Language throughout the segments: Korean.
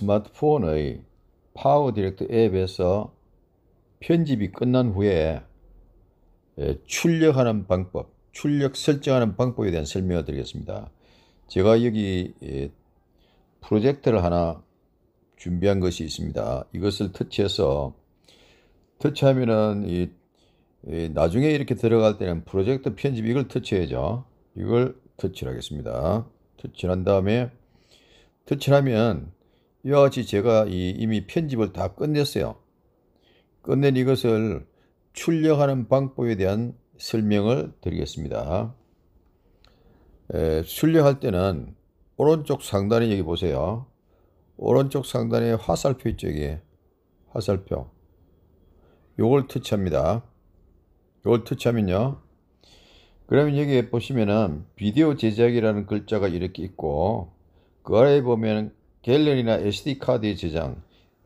스마트폰의 파워 디렉트 앱에서 편집이 끝난 후에 예, 출력하는 방법, 출력 설정하는 방법에 대한 설명을 드리겠습니다. 제가 여기 예, 프로젝트를 하나 준비한 것이 있습니다. 이것을 터치해서 터치하면은 이, 나중에 이렇게 들어갈 때는 프로젝트 편집 이걸 터치해야죠. 이걸 터치를 하겠습니다. 터치를 한 다음에 터치를 하면 이와 같이 제가 이미 편집을 다 끝냈어요. 끝낸 이것을 출력하는 방법에 대한 설명을 드리겠습니다. 에, 출력할 때는 오른쪽 상단에 여기 보세요. 오른쪽 상단에 화살표 있죠, 여기. 화살표. 요걸 터치합니다. 요걸 터치하면요. 그러면 여기 보시면은 비디오 제작이라는 글자가 이렇게 있고 그 아래에 보면 갤러리나 SD 카드의 저장,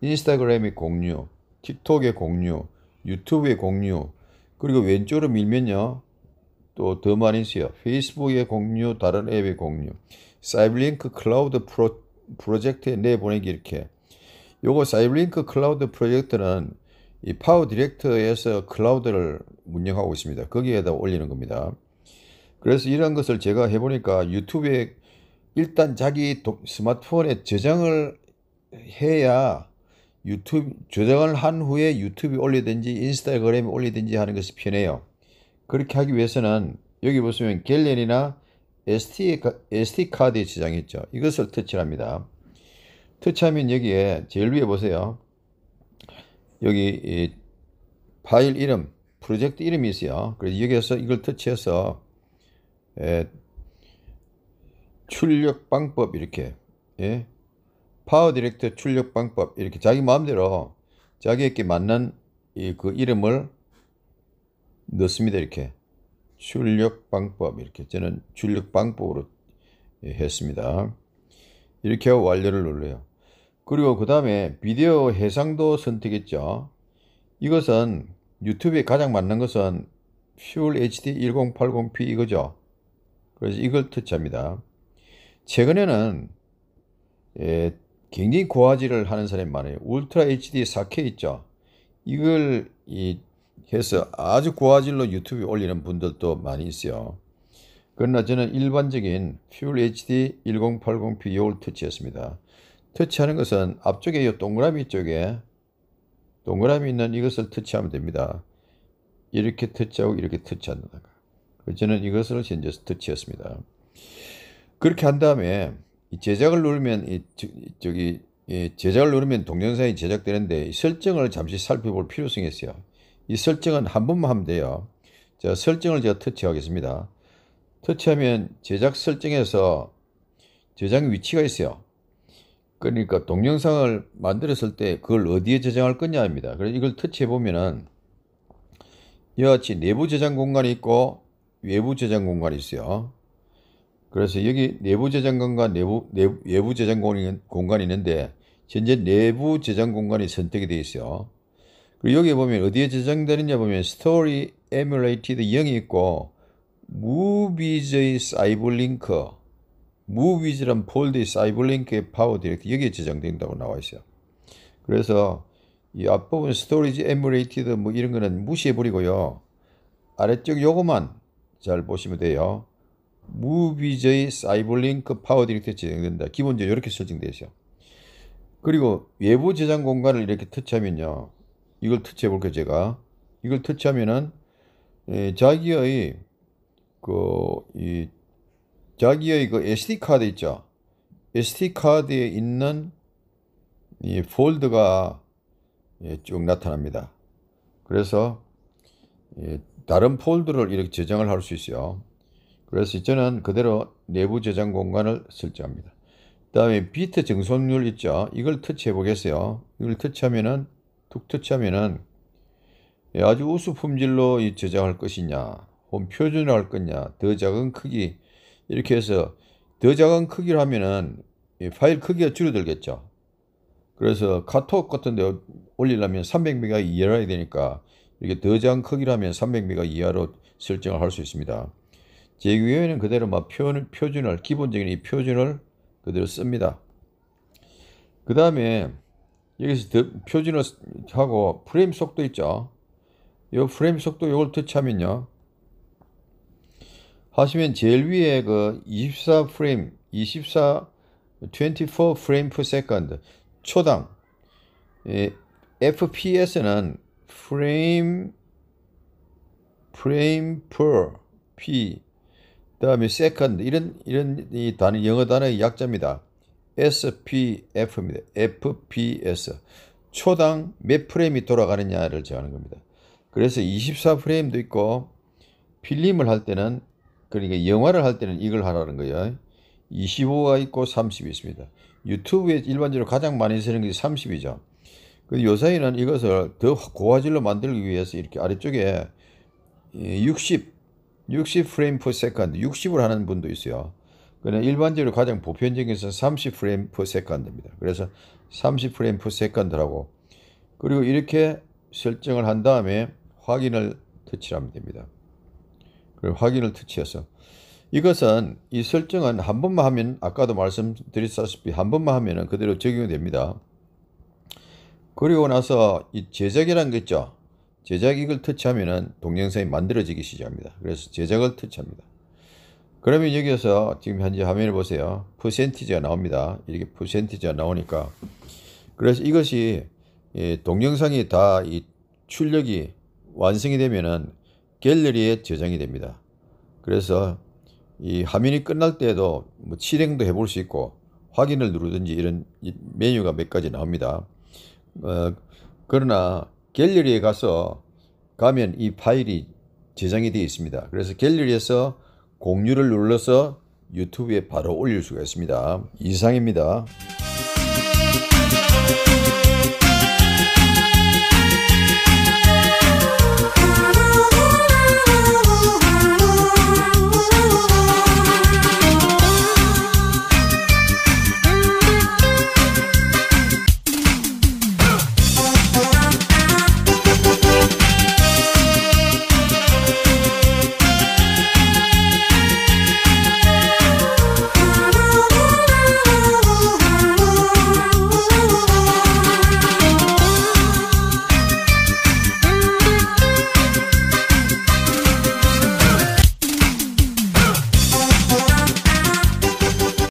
인스타그램의 공유, 틱톡의 공유, 유튜브의 공유, 그리고 왼쪽으로 밀면요. 또 더 많이 쓰여. 페이스북의 공유, 다른 앱의 공유, 사이블링크 클라우드 프로, 프로젝트에 내보내기 이렇게. 요거 사이블링크 클라우드 프로젝트는 이 파워 디렉터에서 클라우드를 운영하고 있습니다. 거기에다 올리는 겁니다. 그래서 이런 것을 제가 해보니까 유튜브에 일단 자기 스마트폰에 저장을 해야 유튜브 저장을 한 후에 유튜브에 올리든지 인스타그램에 올리든지 하는 것이 편해요. 그렇게 하기 위해서는 여기 보시면 갤러이나 SD, SD 카드에 저장했죠. 이것을 터치합니다. 터치하면 여기에 제일 위에 보세요. 여기 파일 이름, 프로젝트 이름이 있어요. 그래서 여기에서 이걸 터치해서 출력 방법 이렇게 예? 파워 디렉터 출력 방법 이렇게 자기 마음대로 자기에게 맞는 이그 이름을 넣습니다 이렇게 출력 방법 이렇게 저는 출력 방법으로 예, 했습니다 이렇게 하고 완료를 눌러요 그리고 그 다음에 비디오 해상도 선택했죠 이것은 유튜브에 가장 맞는 것은 Full HD 1080p 이거죠 그래서 이걸 터치합니다 최근에는 예, 굉장히 고화질을 하는 사람이 많아요. 울트라 HD 4K 있죠. 이걸 이 해서 아주 고화질로 유튜브에 올리는 분들도 많이 있어요. 그러나 저는 일반적인 퓨얼 HD 1080p 이걸 터치였습니다 터치하는 것은 앞쪽에 이 동그라미 쪽에 동그라미 있는 이것을 터치하면 됩니다. 이렇게 터치하고 이렇게 터치한다든가. 저는 이것을 현재 터치했습니다. 그렇게 한 다음에 제작을 누르면 이 저기 제작을 누르면 동영상이 제작되는데 설정을 잠시 살펴볼 필요성이 있어요. 이 설정은 한 번만 하면 돼요. 자, 설정을 제가 터치하겠습니다. 터치하면 제작 설정에서 저장 위치가 있어요. 그러니까 동영상을 만들었을 때 그걸 어디에 저장할 거냐입니다. 그래서 이걸 터치해 보면은 이와 같이 내부 저장 공간이 있고 외부 저장 공간이 있어요. 그래서 여기 내부 저장 공간, 내부, 내부 외부 저장 공간이 있는데 현재 내부 저장 공간이 선택이 되어 있어요. 그리고 여기 보면 어디에 저장되느냐 보면 스토리 에 l 레이티드 0이 있고 무비즈의 사이버링크 무비즈란 폴드의 사이버링크의 파워 디렉트 여기에 저장된다고 나와 있어요. 그래서 이 앞부분 스토리지 에 l 레이티드뭐 이런 거는 무시해 버리고요. 아래쪽 요거만 잘 보시면 돼요. 무비저의 사이버링크 파워 디렉터 지정된다. 기본적으로 이렇게 설정되어 있어요. 그리고 외부 저장 공간을 이렇게 터치하면요. 이걸 터치해 볼게요, 제가. 이걸 터치하면은 예, 자기의 그 이 자기의 그 SD 카드 있죠. SD 카드에 있는 이 폴드가 예, 쭉 나타납니다. 그래서 예, 다른 폴드를 이렇게 저장을 할 수 있어요. 그래서 저는 그대로 내부 저장 공간을 설정합니다. 그 다음에 비트 증손률 있죠. 이걸 터치해 보겠어요. 이걸 터치하면은 툭 터치하면은 예, 아주 우수 품질로 저장할 것이냐 혹은 표준으로 할이냐더 작은 크기 이렇게 해서 더 작은 크기로 하면은 파일 크기가 줄어들겠죠. 그래서 카톡 같은 데 올리려면 300메가 이하로 해야 되니까 이렇게 더 작은 크기라면 300메가 이하로 설정을 할 수 있습니다. 제규에는 그대로 막 표현을, 표준을, 기본적인 이 표준을 그대로 씁니다. 그 다음에 여기서 표준을 하고 프레임 속도 있죠. 이 프레임 속도 이걸 터치하면요. 하시면 제일 위에 그 24 프레임, 24, 24 프레임 per second 초당 예, FPS는 프레임 프레임 per p 다음에 second 이런 이런 이 단어 영어 단어의 약자입니다. SPF입니다. FPS 초당 몇 프레임이 돌아가느냐를 정하는 겁니다. 그래서 24 프레임도 있고 필름을 할 때는 그러니까 영화를 할 때는 이걸 하라는 거예요. 25가 있고 30이 있습니다. 유튜브에 일반적으로 가장 많이 쓰는 게 30이죠. 그요 사이는 이것을 더 고화질로 만들기 위해서 이렇게 아래쪽에 60 60 프레임 퍼 세컨드, 60을 하는 분도 있어요. 그러 일반적으로 가장 보편적인 것은 30 프레임 퍼 세컨드입니다. 그래서 30 프레임 퍼 세컨드라고 그리고 이렇게 설정을 한 다음에 확인을 터치하면 됩니다. 그리고 확인을 터치해서 이것은 이 설정은 한 번만 하면 아까도 말씀드렸다시피 한 번만 하면 그대로 적용이 됩니다. 그리고 나서 이 제작이라는 게 있죠. 제작익을 터치하면 동영상이 만들어지기 시작합니다. 그래서 제작을 터치합니다. 그러면 여기에서 지금 현재 화면을 보세요. 퍼센티지가 나옵니다. 이렇게 퍼센티지가 나오니까 그래서 이것이 동영상이 다 이 출력이 완성이 되면은 갤러리에 저장이 됩니다. 그래서 이 화면이 끝날 때에도 뭐 실행도 해볼 수 있고 확인을 누르든지 이런 메뉴가 몇 가지 나옵니다. 어, 그러나 갤러리에 가서 가면 이 파일이 저장이 되어 있습니다. 그래서 갤러리에서 공유를 눌러서 유튜브에 바로 올릴 수가 있습니다. 이상입니다.